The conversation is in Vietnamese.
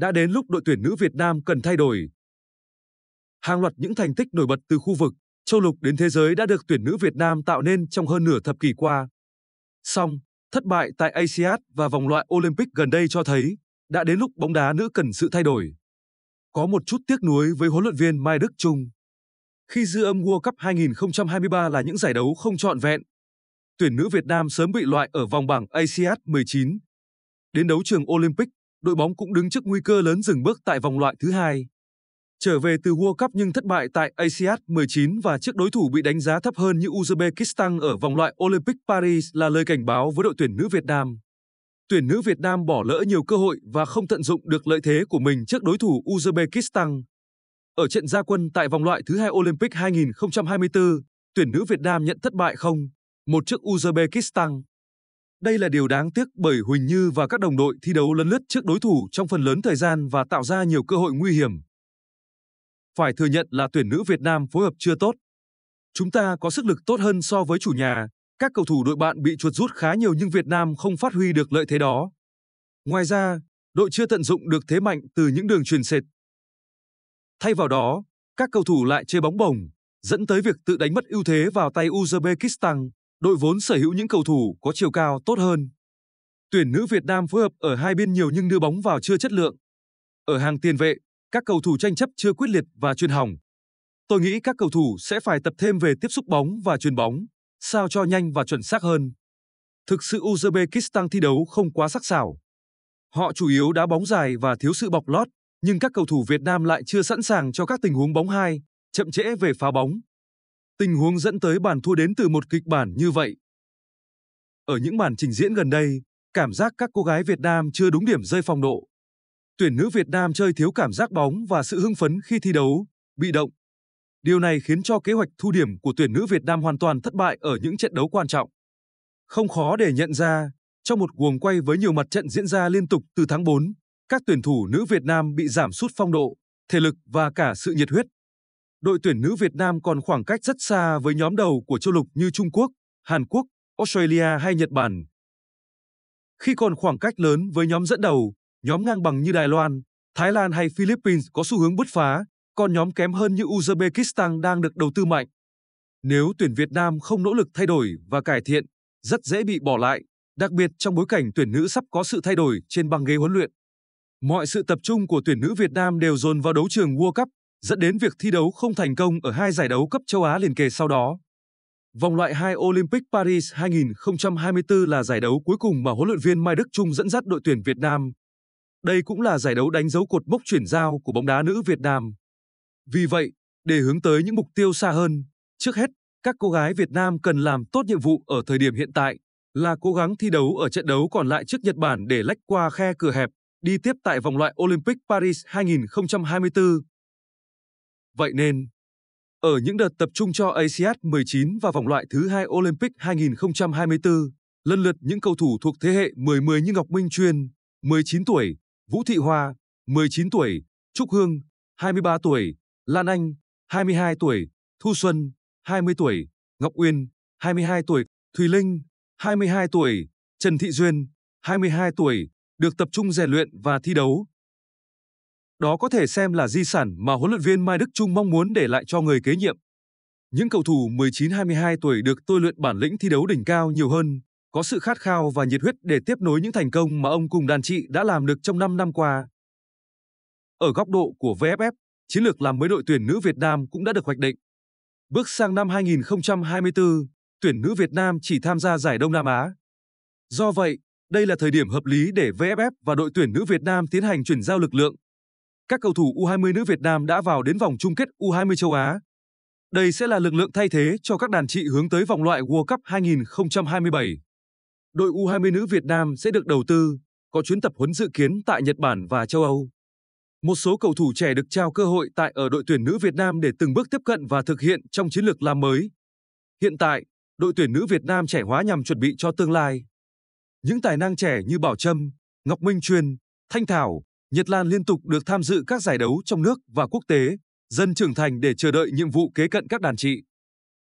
đã đến lúc đội tuyển nữ Việt Nam cần thay đổi. Hàng loạt những thành tích nổi bật từ khu vực, châu lục đến thế giới đã được tuyển nữ Việt Nam tạo nên trong hơn nửa thập kỷ qua. Song, thất bại tại ASEAN và vòng loại Olympic gần đây cho thấy đã đến lúc bóng đá nữ cần sự thay đổi. Có một chút tiếc nuối với huấn luyện viên Mai Đức Trung. Khi dư âm World Cup 2023 là những giải đấu không trọn vẹn, tuyển nữ Việt Nam sớm bị loại ở vòng bảng ASEAN 19. Đến đấu trường Olympic, đội bóng cũng đứng trước nguy cơ lớn dừng bước tại vòng loại thứ hai. Trở về từ World Cup nhưng thất bại tại ASEAN 19 và trước đối thủ bị đánh giá thấp hơn như Uzbekistan ở vòng loại Olympic Paris là lời cảnh báo với đội tuyển nữ Việt Nam. Tuyển nữ Việt Nam bỏ lỡ nhiều cơ hội và không tận dụng được lợi thế của mình trước đối thủ Uzbekistan. Ở trận gia quân tại vòng loại thứ hai Olympic 2024, tuyển nữ Việt Nam nhận thất bại không, một trước Uzbekistan. Đây là điều đáng tiếc bởi Huỳnh Như và các đồng đội thi đấu lấn lướt trước đối thủ trong phần lớn thời gian và tạo ra nhiều cơ hội nguy hiểm. Phải thừa nhận là tuyển nữ Việt Nam phối hợp chưa tốt. Chúng ta có sức lực tốt hơn so với chủ nhà, các cầu thủ đội bạn bị chuột rút khá nhiều nhưng Việt Nam không phát huy được lợi thế đó. Ngoài ra, đội chưa tận dụng được thế mạnh từ những đường truyền sệt. Thay vào đó, các cầu thủ lại chơi bóng bổng, dẫn tới việc tự đánh mất ưu thế vào tay Uzbekistan đội vốn sở hữu những cầu thủ có chiều cao tốt hơn. Tuyển nữ Việt Nam phối hợp ở hai bên nhiều nhưng đưa bóng vào chưa chất lượng. Ở hàng tiền vệ, các cầu thủ tranh chấp chưa quyết liệt và chuyên hỏng. Tôi nghĩ các cầu thủ sẽ phải tập thêm về tiếp xúc bóng và truyền bóng, sao cho nhanh và chuẩn xác hơn. Thực sự Uzbekistan thi đấu không quá sắc sảo. Họ chủ yếu đá bóng dài và thiếu sự bọc lót, nhưng các cầu thủ Việt Nam lại chưa sẵn sàng cho các tình huống bóng hai, chậm trễ về phá bóng. Tình huống dẫn tới bàn thua đến từ một kịch bản như vậy. Ở những màn trình diễn gần đây, cảm giác các cô gái Việt Nam chưa đúng điểm rơi phong độ. Tuyển nữ Việt Nam chơi thiếu cảm giác bóng và sự hưng phấn khi thi đấu, bị động. Điều này khiến cho kế hoạch thu điểm của tuyển nữ Việt Nam hoàn toàn thất bại ở những trận đấu quan trọng. Không khó để nhận ra, trong một guồng quay với nhiều mặt trận diễn ra liên tục từ tháng 4, các tuyển thủ nữ Việt Nam bị giảm sút phong độ, thể lực và cả sự nhiệt huyết đội tuyển nữ Việt Nam còn khoảng cách rất xa với nhóm đầu của châu lục như Trung Quốc, Hàn Quốc, Australia hay Nhật Bản. Khi còn khoảng cách lớn với nhóm dẫn đầu, nhóm ngang bằng như Đài Loan, Thái Lan hay Philippines có xu hướng bứt phá, còn nhóm kém hơn như Uzbekistan đang được đầu tư mạnh. Nếu tuyển Việt Nam không nỗ lực thay đổi và cải thiện, rất dễ bị bỏ lại, đặc biệt trong bối cảnh tuyển nữ sắp có sự thay đổi trên băng ghế huấn luyện. Mọi sự tập trung của tuyển nữ Việt Nam đều dồn vào đấu trường World Cup dẫn đến việc thi đấu không thành công ở hai giải đấu cấp châu Á liền kề sau đó. Vòng loại 2 Olympic Paris 2024 là giải đấu cuối cùng mà huấn luyện viên Mai Đức Trung dẫn dắt đội tuyển Việt Nam. Đây cũng là giải đấu đánh dấu cột mốc chuyển giao của bóng đá nữ Việt Nam. Vì vậy, để hướng tới những mục tiêu xa hơn, trước hết, các cô gái Việt Nam cần làm tốt nhiệm vụ ở thời điểm hiện tại là cố gắng thi đấu ở trận đấu còn lại trước Nhật Bản để lách qua khe cửa hẹp, đi tiếp tại vòng loại Olympic Paris 2024. Vậy nên, ở những đợt tập trung cho ASEAN 19 và vòng loại thứ hai Olympic 2024, lần lượt những cầu thủ thuộc thế hệ 10-10 như Ngọc Minh Chuyên, 19 tuổi, Vũ Thị Hoa, 19 tuổi, Trúc Hương, 23 tuổi, Lan Anh, 22 tuổi, Thu Xuân, 20 tuổi, Ngọc Uyên, 22 tuổi, Thùy Linh, 22 tuổi, Trần Thị Duyên, 22 tuổi, được tập trung rèn luyện và thi đấu đó có thể xem là di sản mà huấn luyện viên Mai Đức Trung mong muốn để lại cho người kế nhiệm. Những cầu thủ 19-22 tuổi được tôi luyện bản lĩnh thi đấu đỉnh cao nhiều hơn, có sự khát khao và nhiệt huyết để tiếp nối những thành công mà ông cùng đàn chị đã làm được trong 5 năm qua. Ở góc độ của VFF, chiến lược làm mới đội tuyển nữ Việt Nam cũng đã được hoạch định. Bước sang năm 2024, tuyển nữ Việt Nam chỉ tham gia giải Đông Nam Á. Do vậy, đây là thời điểm hợp lý để VFF và đội tuyển nữ Việt Nam tiến hành chuyển giao lực lượng, các cầu thủ U20 nữ Việt Nam đã vào đến vòng chung kết U20 châu Á. Đây sẽ là lực lượng thay thế cho các đàn chị hướng tới vòng loại World Cup 2027. Đội U20 nữ Việt Nam sẽ được đầu tư, có chuyến tập huấn dự kiến tại Nhật Bản và châu Âu. Một số cầu thủ trẻ được trao cơ hội tại ở đội tuyển nữ Việt Nam để từng bước tiếp cận và thực hiện trong chiến lược làm mới. Hiện tại, đội tuyển nữ Việt Nam trẻ hóa nhằm chuẩn bị cho tương lai. Những tài năng trẻ như Bảo Trâm, Ngọc Minh Truyền, Thanh Thảo, Nhật Lan liên tục được tham dự các giải đấu trong nước và quốc tế, dần trưởng thành để chờ đợi nhiệm vụ kế cận các đàn trị.